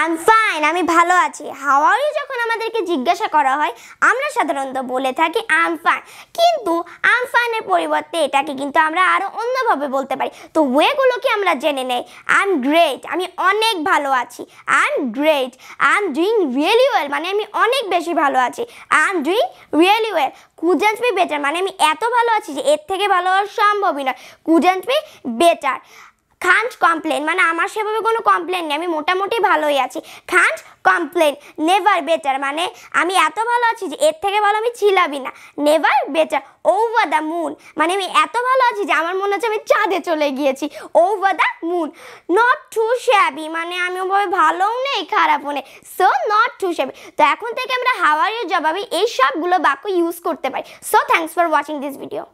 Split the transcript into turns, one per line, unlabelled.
I fine আমি ভালো আছি হাওয়াও যখন আমাদেরকে জিজ্ঞাসা করা হয় আমরা সাধারণত বলে থাকি আই ফাইন কিন্তু আই ফাইনের পরিবর্তে এটাকে কিন্তু আমরা আরও অন্যভাবে বলতে পারি তো ওয়েগুলোকে আমরা জেনে নেই আই এম গ্রেট আমি অনেক ভালো আছি I am great I am doing really well মানে আমি অনেক বেশি ভালো আছি I am doing really well couldn't be better মানে আমি এত ভালো আছি যে এর থেকে ভালো হওয়া সম্ভবই নয় couldn't be better can't complain মানে আমার সেভাবে কোনো কমপ্লেন নেই আমি মোটামুটি ভালোই আছি খান্ট কমপ্লেন নেভার বেটার মানে আমি এত ভালো আছি যে এর থেকে ভালো আমি ছিলামই না never better over the moon মানে আমি এত ভালো আছি যে আমার মনে হচ্ছে আমি চাঁদে চলে গিয়েছি over the moon not too shabby মানে আমি ওভাবে ভালোও নেই খারাপও নেই সো নট টু শ্যাবি তো এখন থেকে আমরা হাওয়ারের জবাবে এই সবগুলো বাক্য ইউজ করতে পারি so thanks for watching this video